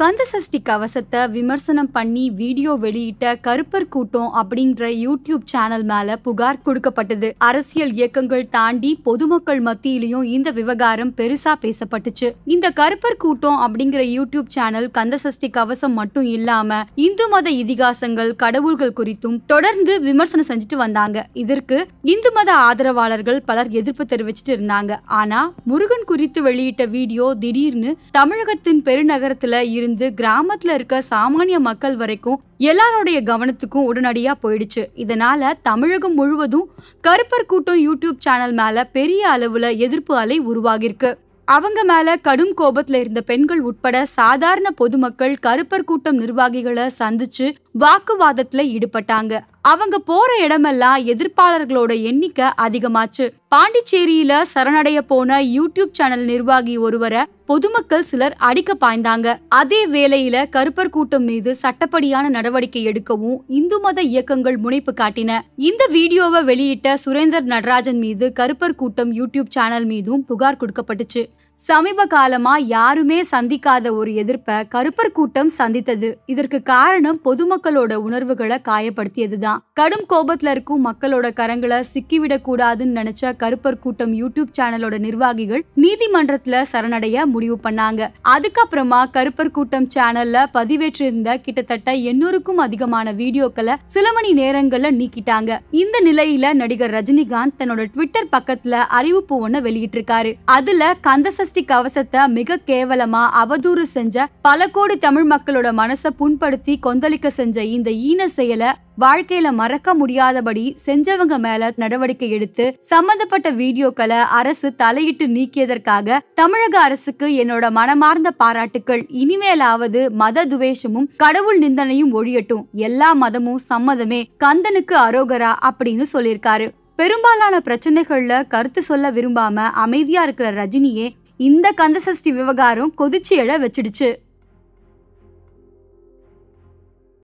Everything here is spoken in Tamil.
கந்த சஷ்டி கவசத்தை விமர்சனம் பண்ணி வீடியோ வெளியிட்ட கருப்பர் கூட்டம் அப்படிங்கிற யூடியூப் சேனல் மேல புகார் கொடுக்கப்பட்டது அரசியல் இயக்கங்கள் தாண்டி பொதுமக்கள் மத்தியிலையும் இந்த விவகாரம் பெருசா பேசப்பட்டுச்சு இந்த கருப்பர் கூட்டம் அப்படிங்கிற யூடியூப் சேனல் கந்த சஷ்டி கவசம் மட்டும் இல்லாம இந்து மத இதிகாசங்கள் கடவுள்கள் குறித்தும் தொடர்ந்து விமர்சனம் செஞ்சுட்டு வந்தாங்க இதற்கு இந்து மத ஆதரவாளர்கள் பலர் எதிர்ப்பு தெரிவிச்சிட்டு இருந்தாங்க ஆனா முருகன் குறித்து வெளியிட்ட வீடியோ திடீர்னு தமிழகத்தின் பெருநகரத்துல இருந்து இருந்து கிராமத்துல இருக்க சாமானிய மக்கள் வரைக்கும் எல்லாருடைய கவனத்துக்கும் உடனடியா போயிடுச்சு இதனால தமிழகம் முழுவதும் கருப்பர் கூட்டம் யூடியூப் சேனல் மேல பெரிய அளவுல எதிர்ப்பு அலை உருவாகிருக்கு அவங்க மேல கடும் கோபத்துல இருந்த பெண்கள் உட்பட சாதாரண பொதுமக்கள் கருப்பர் கூட்டம் நிர்வாகிகளை சந்திச்சு வாக்குவாதத்துல ஈடுபட்டாங்க அவங்க போற இடமெல்லாம் எதிர்ப்பாளர்களோட எண்ணிக்கை அதிகமாச்சு பாண்டிச்சேரியில சரணடைய போன யூடியூப் சேனல் நிர்வாகி ஒருவரை பொதுமக்கள் சிலர் அடிக்க பாய்ந்தாங்க அதே வேளையில கருப்பர் கூட்டம் மீது சட்டப்படியான நடவடிக்கை எடுக்கவும் இந்து மத இயக்கங்கள் முனைப்பு காட்டின இந்த வீடியோவை வெளியிட்ட சுரேந்தர் நடராஜன் மீது கருப்பர் கூட்டம் யூடியூப் சேனல் மீதும் புகார் கொடுக்கப்பட்டுச்சு சமீப காலமா யாருமே சந்திக்காத ஒரு எதிர்ப்பை கருப்பர் கூட்டம் சந்தித்தது இதற்கு காரணம் பொதுமக்கள் பொதுமக்களோட உணர்வுகளை காயப்படுத்தியது தான் கடும் கோபத்துல இருக்கும் மக்களோட கரங்களை சிக்கிவிடக் கூடாதுன்னு நினைச்ச கருப்பர் கூட்டம் யூடியூப் சேனலோட நிர்வாகிகள் நீதிமன்றத்துல சரணடைய முடிவு பண்ணாங்க அதுக்கப்புறமா கருப்பர் கூட்டம் சேனல்ல பதிவேற்றிருந்த கிட்டத்தட்ட எண்ணூறுக்கும் அதிகமான வீடியோக்களை சில மணி நேரங்கள்ல நீக்கிட்டாங்க இந்த நிலையில நடிகர் ரஜினிகாந்த் தன்னோட ட்விட்டர் பக்கத்துல அறிவிப்பு ஒண்ணு வெளியிட்டிருக்காரு அதுல கந்த சஷ்டி கவசத்தை மிக கேவலமா அவதூறு செஞ்ச பல கோடி தமிழ் மக்களோட மனசை புண்படுத்தி கொந்தளிக்க செஞ்ச செஞ்ச இந்த ஈன செயலை வாழ்க்கையில மறக்க முடியாதபடி செஞ்சவங்க மேல நடவடிக்கை எடுத்து சம்பந்தப்பட்ட வீடியோக்களை அரசு தலையிட்டு நீக்கியதற்காக தமிழக அரசுக்கு என்னோட மனமார்ந்த பாராட்டுக்கள் இனிமேலாவது மத துவேஷமும் கடவுள் நிந்தனையும் ஒழியட்டும் எல்லா மதமும் சம்மதமே கந்தனுக்கு அரோகரா அப்படின்னு சொல்லியிருக்காரு பெரும்பாலான பிரச்சனைகள்ல கருத்து சொல்ல விரும்பாம அமைதியா இருக்கிற ரஜினியே இந்த கந்தசஷ்டி விவகாரம் கொதிச்சு எழ வச்சிடுச்சு